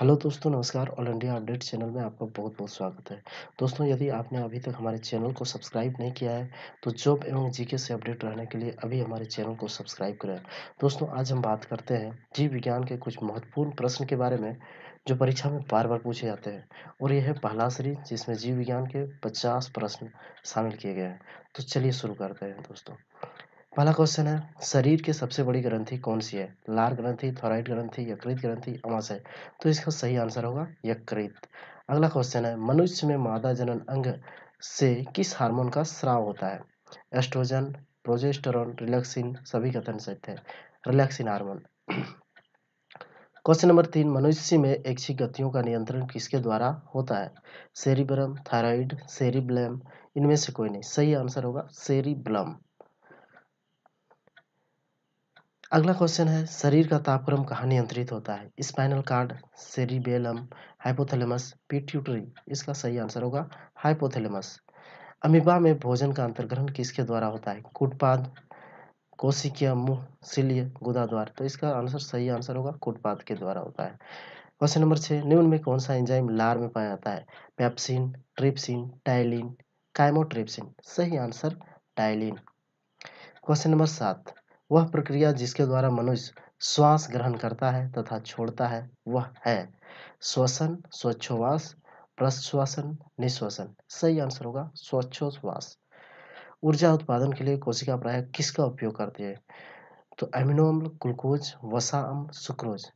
hello दोस्तों नमस्कार all India update channel में आपका बहुत बहुत स्वागत है दोस्तों यदि आपने अभी तक हमारे चैनल को सब्सक्राइब नहीं किया है तो जॉब एवं जीके से अपडेट रहने के लिए अभी हमारे चैनल को सब्सक्राइब करें दोस्तों आज हम बात करते हैं जीव विज्ञान के कुछ महत्वपूर्ण प्रश्न के बारे में जो परीक्षा में बार बार पूछे जाते हैं और यह है पहला श्री जिसमें जीव विज्ञान के पचास प्रश्न शामिल किए गए हैं तो चलिए शुरू करते हैं दोस्तों पहला क्वेश्चन है शरीर के सबसे बड़ी ग्रंथि कौन सी है लार ग्रंथि थोराइड ग्रंथि यकृत ग्रंथि अमाशय तो इसका सही आंसर होगा यकृत अगला क्वेश्चन है मनुष्य में मादा जनन अंग से किस हार्मोन का स्राव होता है एस्ट्रोजन प्रोजेस्टोरॉन रिलैक्सिन सभी कथन सहित है रिलैक्सिन हार्मोन क्वेश्चन नंबर तीन मनुष्य में ऐच्छिक गतियों का नियंत्रण किसके द्वारा होता है सेरिब्रम थायराइड सेरिब्लम इनमें से कोई नहीं सही आंसर होगा सेरिब्लम अगला क्वेश्चन है शरीर का तापक्रम कहाँ नियंत्रित होता है spinal cord cerebellum hypothalamus pituitary इसका सही आंसर होगा हाइपोथेलेमस अमीबा में भोजन का अंतर्ग्रहण किसके द्वारा होता है कुटपाद कोशिकिया मुह सिलिय गुदा द्वार तो इसका आंसर सही आंसर होगा कुटपाद के द्वारा होता है क्वेश्चन नंबर छः निम्न में कौन सा एंजाइम लार में पाया जाता है पैप्सिन ट्रिप्सिन टाइलिन कायमोट्रिप्सिन सही आंसर टाइलिन क्वेश्चन नंबर सात वह प्रक्रिया जिसके द्वारा मनुष्य श्वास ग्रहण करता है तथा छोड़ता है वह है श्वसन स्वच्छोवास प्रश्वसन निश्वसन सही आंसर होगा स्वच्छोश्वास ऊर्जा उत्पादन के लिए कोशिका प्राय किसका उपयोग करती है तो एमिनो अम्ल ग्लूकोज वसा अम्ल सुक्रोज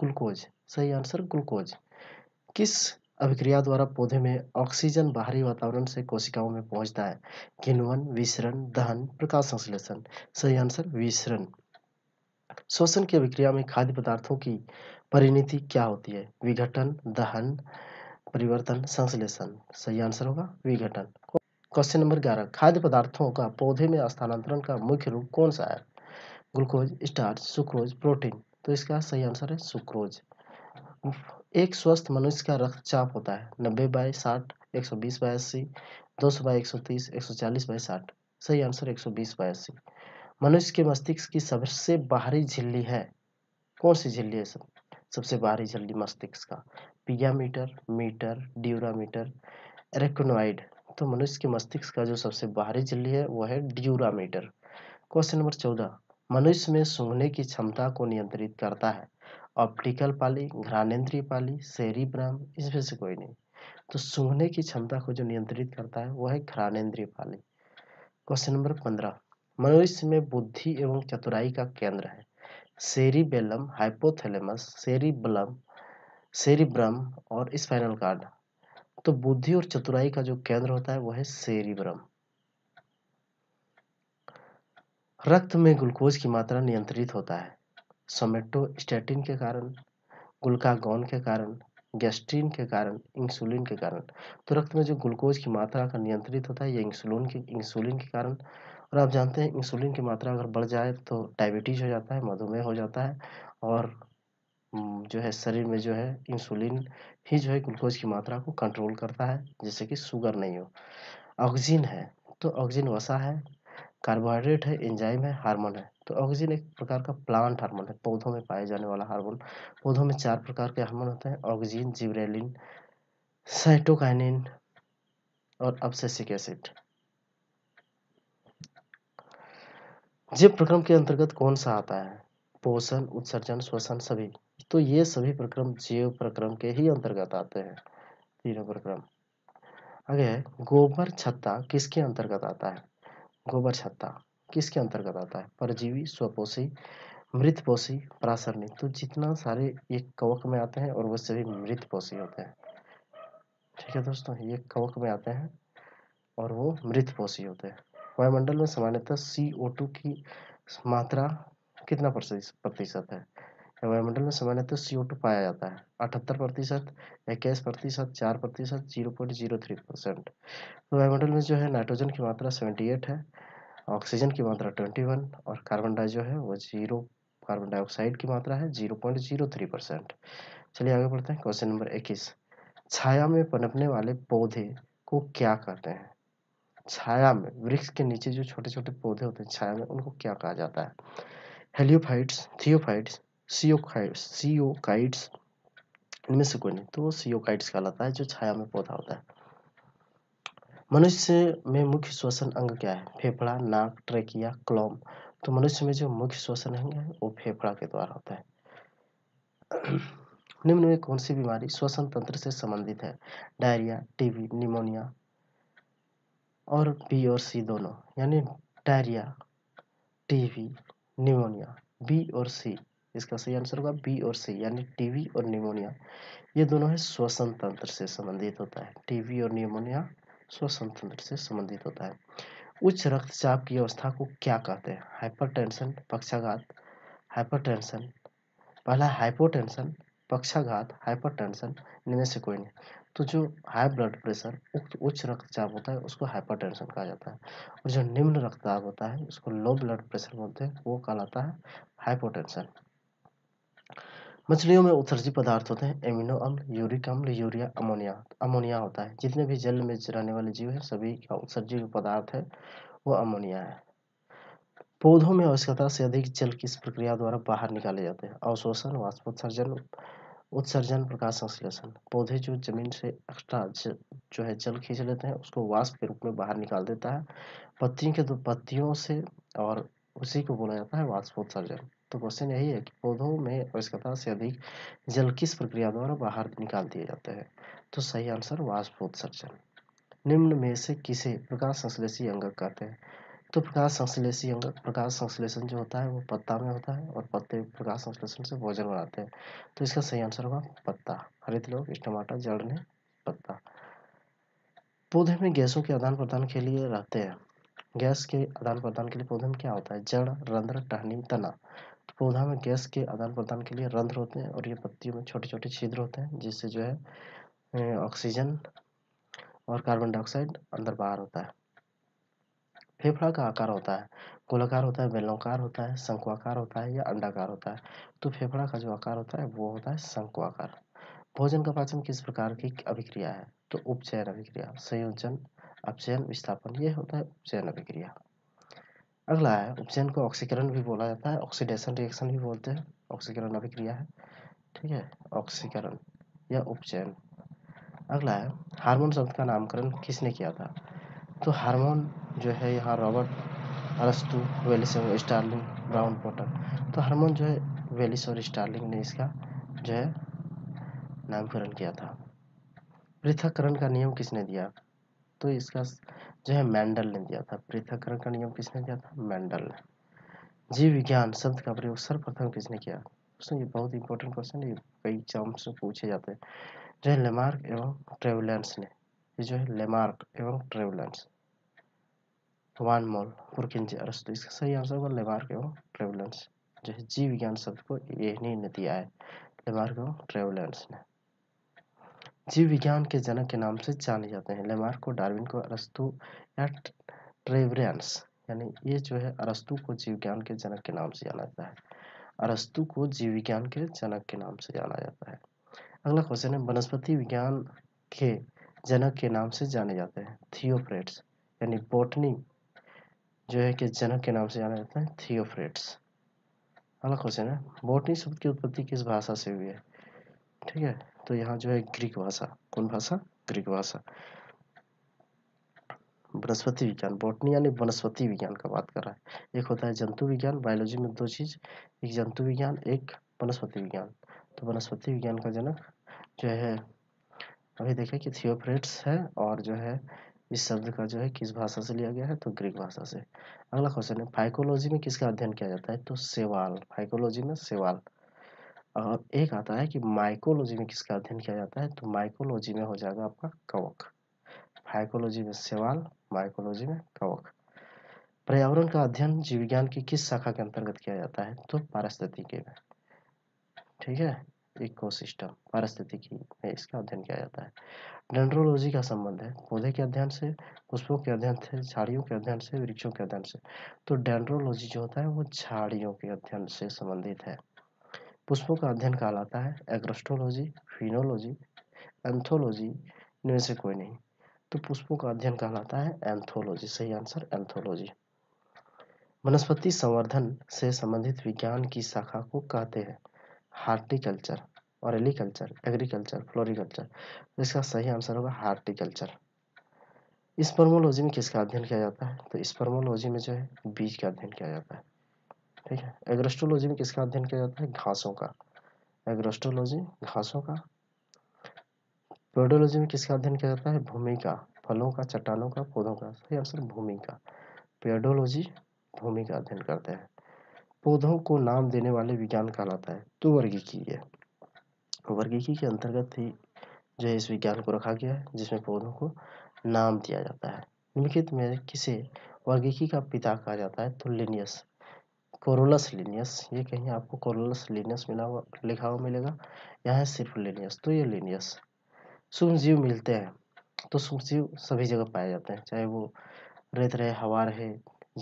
ग्लूकोज सही आंसर ग्लूकोज किस अभिक्रिया द्वारा पौधे में ऑक्सीजन बाहरी वातावरण से कोशिकाओं में पहुंचता है घिनवन विसरण दहन प्रकाश संश्लेषण सही आंसर विसरण शोषण की अभिक्रिया में खाद्य पदार्थों की परिणति क्या होती है विघटन दहन परिवर्तन संश्लेषण सही आंसर होगा विघटन क्वेश्चन नंबर ग्यारह खाद्य पदार्थों का पौधे में स्थानांतरण का मुख्य रूप कौन सा है ग्लूकोज स्टार्च सुक्रोज प्रोटीन तो इसका सही आंसर है सुक्रोज एक स्वस्थ मनुष्य का रक्तचाप होता है नब्बे बाय साठ एक सौ बीस बाय अस्सी दो सौ बाय एक सौ तीस एक सौ चालीस बाय साठ सही आंसर एक सौ बीस बाय अस्सी मनुष्य के मस्तिष्क की सबसे बाहरी झिल्ली है कौन सी झिल्ली है सब सबसे बाहरी झिल्ली मस्तिष्क का पियामीटर मीटर ड्यूरामीटर एरेक्नोइड तो मनुष्य के मस्तिष्क का जो सबसे बाहरी झिल्ली है वो है ड्यूरामीटर क्वेश्चन नंबर चौदह मनुष्य में सूंघने की क्षमता को नियंत्रित करता है ऑप्टिकल पाली घ्राणेन्द्रीय पाली शहरी ब्राम इसमें से कोई नहीं तो सूंघने की क्षमता को जो नियंत्रित करता है वह है घ्राणेन्द्रीय पाली क्वेश्चन नंबर पंद्रह मनुष्य में बुद्धि एवं चतुराई का केंद्र है सेरिबेलम हाइपोथेलेमस सेरिबलम सेरिब्रम और स्पाइनल कार्ड तो बुद्धि और चतुराई का जो केंद्र होता है वह है सेरिब्रम रक्त में ग्लूकोज की मात्रा नियंत्रित होता है सोमेटोस्टेटिन के कारण ग्लूकागॉन के कारण गैस्ट्रीन के कारण इंसुलिन के कारण तो रक्त में जो ग्लूकोज की मात्रा का नियंत्रित होता है ये इंसुलिन के इंसुलिन के कारण और आप जानते हैं इंसुलिन की मात्रा अगर बढ़ जाए तो डायबिटीज हो जाता है मधुमेह हो जाता है और जो है शरीर में जो है इंसुलिन ही जो है ग्लूकोज की मात्रा को कंट्रोल करता है जैसे कि शुगर नहीं हो ऑक्सीजन है तो ऑक्सीजन वसा है कार्बोहाइड्रेट है एंजाइम है हार्मोन है तो ऑक्सीजन एक प्रकार का प्लांट हार्मोन है पौधों में पाए जाने वाला हार्मोन पौधों में चार प्रकार के हार्मोन होते हैं ऑक्सीजन जिब्रेलिन साइटोकाइनिन और अब्सेसिक एसिड जीव प्रक्रम के अंतर्गत कौन सा आता है पोषण उत्सर्जन श्वसन सभी तो ये सभी प्रक्रम जीव प्रक्रम के ही अंतर्गत आते हैं तीनों प्रक्रम आगे गोबर छत्ता किसके अंतर्गत आता है गोबर छत्ता किसके अंतर्गत आता है परजीवी स्वपोषी मृतपोषी परासरणी तो जितना सारे एक कवक में आते हैं और वह सभी मृतपोषी होते हैं ठीक है दोस्तों ये कवक में आते हैं और वो मृतपोषी होते हैं वायुमंडल में सामान्यतः सी ओ टू की मात्रा कितना प्रतिशत है वायुमंडल में सामान्यतः सी ओ टू पाया जाता है अठहत्तर प्रतिशत इक्कीस प्रतिशत चार प्रतिशत zero point zero three percent तो वायुमंडल में जो है नाइट्रोजन की मात्रा सेवेंटी एट है ऑक्सीजन की मात्रा 21 और कार्बन डाई जो है वो जीरो कार्बन डाइऑक्साइड की मात्रा है 0.03 परसेंट चलिए आगे बढ़ते हैं क्वेश्चन नंबर 21 छाया में पनपने वाले पौधे को क्या कहते हैं छाया में वृक्ष के नीचे जो छोटे छोटे पौधे होते हैं छाया में उनको क्या कहा जाता है हेलियोफाइट्स थियोफाइट्स सियोकाइट्स सियोकाइट्स इनमें से कोई नहीं तो वो सियोकाइट्स कहलाता है जो छाया में पौधा होता है मनुष्य में मुख्य श्वसन अंग क्या है फेफड़ा नाक ट्रेकिया क्लोम तो मनुष्य में जो मुख्य श्वसन अंग है वो फेफड़ा के द्वारा होता है निम्न में कौन सी बीमारी श्वसन तंत्र से संबंधित है डायरिया टीबी निमोनिया और बी और सी दोनों यानी डायरिया टीबी निमोनिया बी और सी इसका सही आंसर होगा बी और सी यानी टीबी और निमोनिया ये दोनों है श्वसन तंत्र से संबंधित होता है टीबी और निमोनिया श्वसन से संबंधित होता है उच्च रक्तचाप की अवस्था को क्या कहते हैं हाइपरटेंशन पक्षाघात हाइपरटेंशन पहला हाइपोटेंशन पक्षाघात हाइपरटेंशन टेंशन से कोई नहीं तो जो हाई ब्लड प्रेशर उक्त उच्च रक्तचाप होता है उसको हाइपरटेंशन कहा जाता है और जो निम्न रक्तचाप होता है उसको लो ब्लड प्रेशर बोलते हैं वो कहलाता है हाइपोटेंशन मछलियों में उत्सर्जित पदार्थ होते हैं एमिनो अम्ल यूरिक अम्ल यूरिया अमोनिया अमोनिया होता है जितने भी जल में रहने वाले जीव हैं सभी का उत्सर्जित पदार्थ है वो अमोनिया है पौधों में आवश्यकता से अधिक जल किस प्रक्रिया द्वारा बाहर निकाले जाते हैं अवशोषण वाष्पोत्सर्जन उत्सर्जन प्रकाश संश्लेषण पौधे जो जमीन से एक्स्ट्रा जो है जल खींच लेते हैं उसको वाष्प के रूप में बाहर निकाल देता है पत्तियों के दो पत्तियों से और उसी को बोला जाता है वाष्पोत्सर्जन तो क्वेश्चन यही है कि पौधों में आवश्यकता से अधिक जल किस प्रक्रिया द्वारा बाहर निकाल दिया जाता है तो सही आंसर वाष्पोत्सर्जन निम्न में से किसे प्रकाश संश्लेषी अंगक कहते हैं तो प्रकाश संश्लेषी अंगक प्रकाश संश्लेषण जो होता है वो पत्ता में होता है और पत्ते प्रकाश संश्लेषण से भोजन बनाते हैं तो इसका सही आंसर होगा पत्ता हरित लोग टमाटर जड़ ने पत्ता पौधे में गैसों के आदान प्रदान के लिए रहते हैं गैस के आदान प्रदान के लिए पौधे में क्या होता है जड़ रंध्र टहनी तना पौधा में गैस के आदान-प्रदान के लिए रंध्र होते हैं और ये पत्तियों में छोटे-छोटे छिद्र होते हैं जिससे जो है ऑक्सीजन और कार्बन डाइऑक्साइड अंदर बाहर होता है फेफड़ा का आकार होता है गोलाकार होता है बेलोकार होता है शंकुआकार होता है या अंडाकार होता है तो फेफड़ा का जो आकार होता है वो होता है शंकुआकार भोजन का पाचन किस प्रकार की अभिक्रिया है तो उपचयन अभिक्रिया संयोजन अपचयन विस्थापन ये होता है उपचयन अभिक्रिया अगला है उपचयन को ऑक्सीकरण भी बोला जाता है ऑक्सीडेशन रिएक्शन भी बोलते हैं ऑक्सीकरण अभिक्रिया है ठीक है ऑक्सीकरण या उपचयन अगला है हार्मोन शब्द का नामकरण किसने किया था तो हार्मोन जो है यहाँ रॉबर्ट अरस्तु वेलिस और स्टार्लिंग ब्राउन पोटर तो हार्मोन जो है वेलिस और स्टार्लिंग ने इसका जो है नामकरण किया था पृथककरण का नियम किसने दिया तो इसका जो है मैंडल ने दिया था पृथककरण का नियम किसने दिया था मैंडल ने जीव विज्ञान शब्द का प्रयोग सर्वप्रथम किसने किया दोस्तों ये बहुत इंपॉर्टेंट क्वेश्चन है कई एग्जाम से पूछे जाते हैं जो है लेमार्क एवं ट्रेवलेंस ने ये जो है लेमार्क एवं ट्रेवलेंस वन मोल पुरकिंजे अरस्तु इसका सही आंसर होगा लेमार्क एवं ट्रेवलेंस जो है जीव विज्ञान शब्द को यही ने दिया है लेमार्क एवं ट्रेवलेंस ने जीव विज्ञान के जनक के नाम से जाने जाते हैं लेमार्क को डार्विन को अरस्तु या ट्रेवरियंस यानी ये जो है अरस्तु को जीव विज्ञान के जनक के नाम से जाना जाता है अरस्तु को जीव विज्ञान के जनक के नाम से जाना जाता है अगला क्वेश्चन है वनस्पति विज्ञान के जनक के नाम से जाने जाते हैं थियोफ्रेट्स यानी बोटनी जो है कि जनक के नाम से जाना जाता है थियोफ्रेट्स अगला क्वेश्चन है बोटनी शब्द की उत्पत्ति किस भाषा से हुई है ठीक है तो यहाँ जो है ग्रीक भाषा कौन भाषा ग्रीक भाषा वनस्पति विज्ञान बॉटनी यानी वनस्पति विज्ञान का बात कर रहा है एक होता है जंतु विज्ञान बायोलॉजी में दो चीज़ एक जंतु विज्ञान एक वनस्पति विज्ञान तो वनस्पति विज्ञान का जनक जो है अभी देखें कि थियोफ्रेट्स है और जो है इस शब्द का जो है किस भाषा से लिया गया है तो ग्रीक भाषा से अगला क्वेश्चन है फाइकोलॉजी में किसका अध्ययन किया जाता है तो सेवाल फाइकोलॉजी में सेवाल और एक आता है कि माइकोलॉजी में किसका अध्ययन किया जाता है तो माइकोलॉजी में हो जाएगा आपका कवक फाइकोलॉजी में सेवाल माइकोलॉजी में कवक पर्यावरण का अध्ययन जीव विज्ञान की किस शाखा के अंतर्गत किया जाता है तो पारिस्थितिकी में ठीक है इकोसिस्टम पारिस्थितिकी में इसका अध्ययन किया जाता है डेंड्रोलॉजी का संबंध है पौधे के अध्ययन से पुष्पों के अध्ययन से झाड़ियों के अध्ययन से वृक्षों के अध्ययन से तो डेंड्रोलॉजी जो होता है वो झाड़ियों के अध्ययन से संबंधित है पुष्पों का अध्ययन कहलाता है एग्रोस्ट्रोलॉजी फिनोलॉजी एंथोलॉजी इनमें से कोई नहीं तो पुष्पों का अध्ययन कहलाता है एंथोलॉजी सही आंसर एंथोलॉजी वनस्पति संवर्धन से संबंधित विज्ञान की शाखा को कहते हैं हार्टिकल्चर और एलिकल्चर एग्रीकल्चर फ्लोरिकल्चर इसका सही आंसर होगा हार्टिकल्चर स्पर्मोलॉजी में किसका अध्ययन किया जाता है तो स्पर्मोलॉजी में जो है बीज का अध्ययन किया जाता है ठीक है एग्रोस्ट्रोलॉजी में किसका अध्ययन किया जाता है घासों का एग्रोस्ट्रोलॉजी घासों का पेडोलॉजी में किसका अध्ययन किया जाता है भूमि का फलों का चट्टानों का पौधों का सही आंसर भूमि का पेडोलॉजी भूमि का अध्ययन करते हैं पौधों को नाम देने वाले विज्ञान कहलाता है तो वर्गीय वर्गीय के अंतर्गत ही जो इस विज्ञान को रखा गया है जिसमें पौधों को नाम दिया जाता है निम्नलिखित में किसे वर्गीकी का पिता कहा जाता है तो लिनियस कोरोलस लिनियस ये कहीं आपको कोरोलस लिनियस मिला हुआ लिखा हुआ मिलेगा यहाँ है सिर्फ लिनियस तो ये लिनियस सुमजीव मिलते हैं तो सुमजीव सभी जगह पाए जाते हैं चाहे वो रेत रहे हवा रहे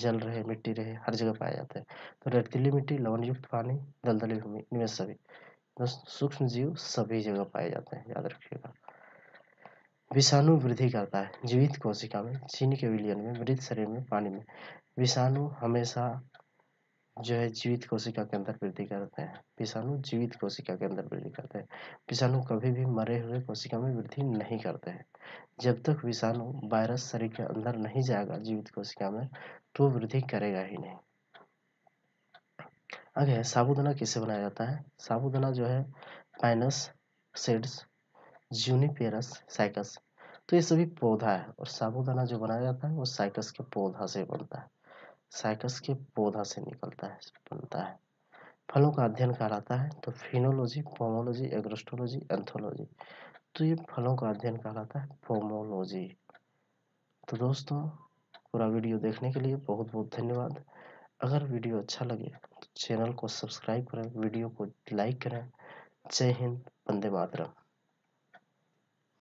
जल रहे मिट्टी रहे हर जगह पाए जाते हैं तो रेतीली मिट्टी लवणयुक्त पानी दलदली भूमि इनमें सभी तो सूक्ष्म जीव सभी जगह पाए जाते हैं याद रखिएगा विषाणु वृद्धि करता है जीवित कोशिका में चीनी के विलियन में मृत शरीर में पानी में विषाणु हमेशा जो है जीवित कोशिका के अंदर वृद्धि करते हैं विषाणु जीवित कोशिका के अंदर वृद्धि करते हैं विषाणु कभी भी मरे हुए कोशिका में वृद्धि नहीं करते हैं जब तक विषाणु वायरस शरीर के अंदर नहीं जाएगा जीवित कोशिका में तो वृद्धि करेगा ही नहीं आगे साबुदाना किससे बनाया जाता है साबुदाना जो है पाइनस सेड्स जूनिपेरस साइकस तो ये सभी पौधा है और साबुदाना जो बनाया जाता है वो साइकस के पौधा से बनता है साइकस के पौधा से निकलता है बनता है फलों का अध्ययन कहलाता है तो फिनोलॉजी पोमोलॉजी एग्रोस्टोलॉजी एंथोलॉजी तो ये फलों का अध्ययन कहलाता है पोमोलॉजी तो दोस्तों पूरा वीडियो देखने के लिए बहुत बहुत धन्यवाद अगर वीडियो अच्छा लगे तो चैनल को सब्सक्राइब करें वीडियो को लाइक करें जय हिंद वंदे मातरम